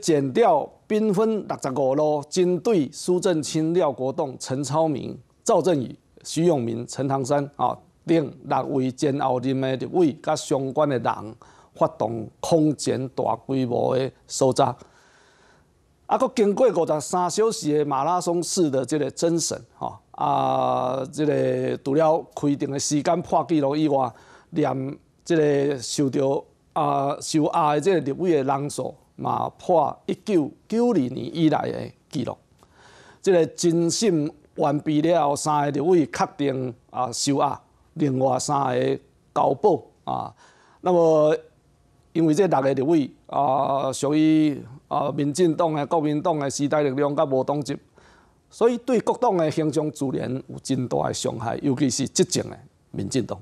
减掉兵分六十五路，针对苏振清、廖国栋、陈超明、赵振宇、徐永明、陈唐山啊等六位前后任的立委，甲相关的人发动空前大规模的搜查。啊，佮经过五十三小时的马拉松式的这个侦审，吼啊，这个除了规定的时间破纪录以外，连这个受到啊受压的这个立委的人数。嘛破一九九二年以来诶纪录，即个侦讯完毕了后，三个就位确定啊收押，另外三个交保啊。那么因为即六个就位啊，属于啊民进党诶、国民党诶，时代力量甲无党籍，所以对国党诶形象自然有真大诶伤害，尤其是执政诶民进党。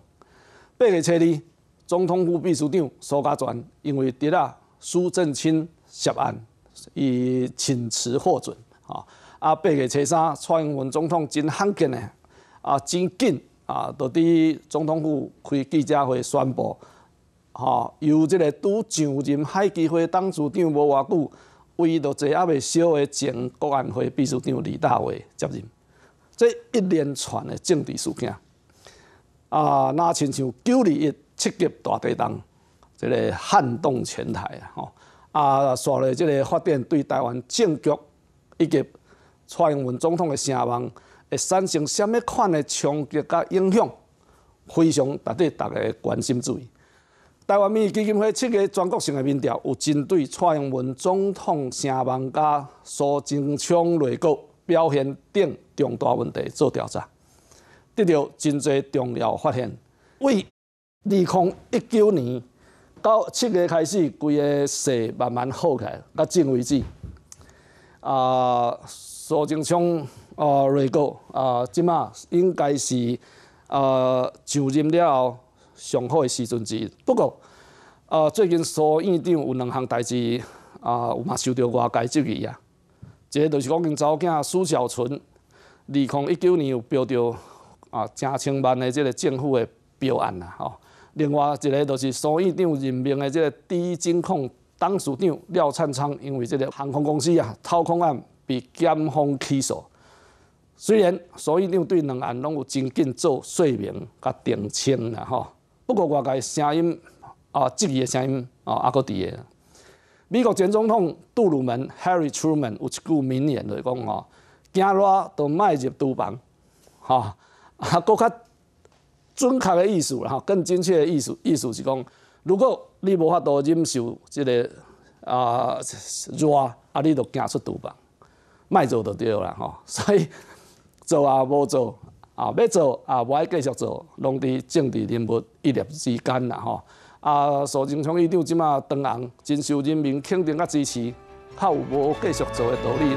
八月初二，总统府秘书长苏家全因为侄啊苏正清。涉案，伊请辞获准啊！啊，八月初三，蔡英文总统真罕见的啊，真紧啊，就伫总统府开记者会宣布，吼，由即个拄上任海基会董事长无偌久，为到坐阿位小的前国安会秘书长李大伟接任。这一连串的政治事件，啊，那亲像九二一七级大地震，即个撼动全台啊！吼。啊！随着即个发展，对台湾政局以及蔡英文总统的声望，会产生什么款的冲击甲影响？非常值得大家关心注意。台湾民意基金会七月全国性的民调，有针对蔡英文总统声望甲苏贞昌内阁表现等重大问题做调查，得到真侪重要发现。为二零一九年。到七月开始，规个势慢慢好起来，到今为止，啊，苏贞昌、啊，瑞高、啊，今嘛应该是啊，就任了后上好的时阵之一。不过，啊，最近苏院长有两项代志啊，嘛收到外界质疑啊，一个就是讲因早囝苏小纯，二零一九年有标到啊，成千万的这个政府的标案啦吼。另外一个就是苏院长任命的这个第一金控董事长廖灿昌，因为这个航空公司啊掏空案被检方起诉。虽然苏院长对两案拢有真紧做说明甲澄清啦吼，不过外界声音啊质疑的声音啊阿伫大。美国前总统杜鲁门 Harry Truman 有一句名言就讲吼：，惊热就迈入厨房，吼，啊，搁较。准确的意思哈，更精确的意思，意思是讲，如果你无法度忍受即个啊热，啊你就行出厨房，卖做就对啦，吼，所以做也无做，啊要做也无爱继续做，拢伫政治人物一念之间啦，吼，啊苏贞昌院长即卖当红，真受人民肯定甲支持，较有无继续做的道理